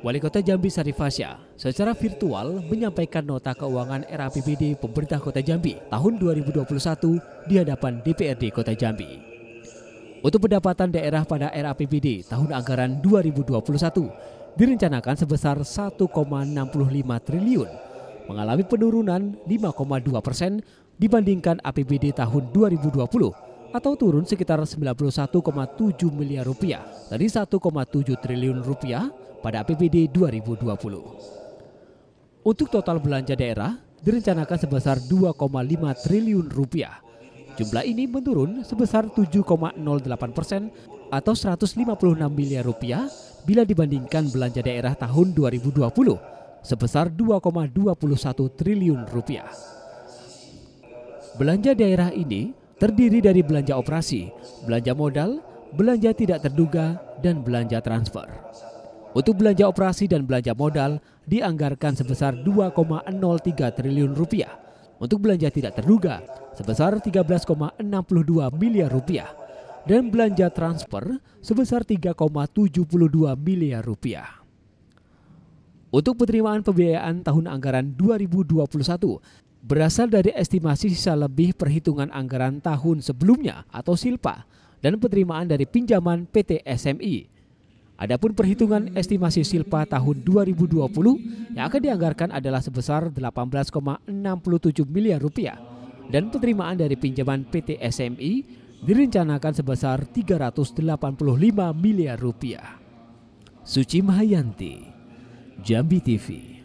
Wali Kota Jambi Sarifasya secara virtual menyampaikan nota keuangan RAPBD pemerintah Kota Jambi tahun 2021 di hadapan DPRD Kota Jambi. Untuk pendapatan daerah pada RAPBD tahun anggaran 2021 direncanakan sebesar 1,65 triliun, mengalami penurunan 5,2 persen dibandingkan APBD tahun 2020 atau turun sekitar 91,7 miliar rupiah dari 1,7 triliun rupiah pada APBD 2020. Untuk total belanja daerah direncanakan sebesar 2,5 triliun rupiah. Jumlah ini menurun sebesar 7,08 persen atau 156 miliar rupiah bila dibandingkan belanja daerah tahun 2020 sebesar 2,21 triliun rupiah. Belanja daerah ini terdiri dari belanja operasi, belanja modal, belanja tidak terduga, dan belanja transfer. Untuk belanja operasi dan belanja modal dianggarkan sebesar 2,03 triliun rupiah. Untuk belanja tidak terduga sebesar 13,62 miliar rupiah dan belanja transfer sebesar 3,72 miliar rupiah. Untuk penerimaan pembiayaan tahun anggaran 2021 berasal dari estimasi sisa lebih perhitungan anggaran tahun sebelumnya atau SILPA dan penerimaan dari pinjaman PT SMI. Adapun perhitungan estimasi silpa tahun 2020 yang akan dianggarkan adalah sebesar 18,67 miliar rupiah dan penerimaan dari pinjaman PT SMI direncanakan sebesar 385 miliar rupiah. Suci Mahayanti, Jambi TV.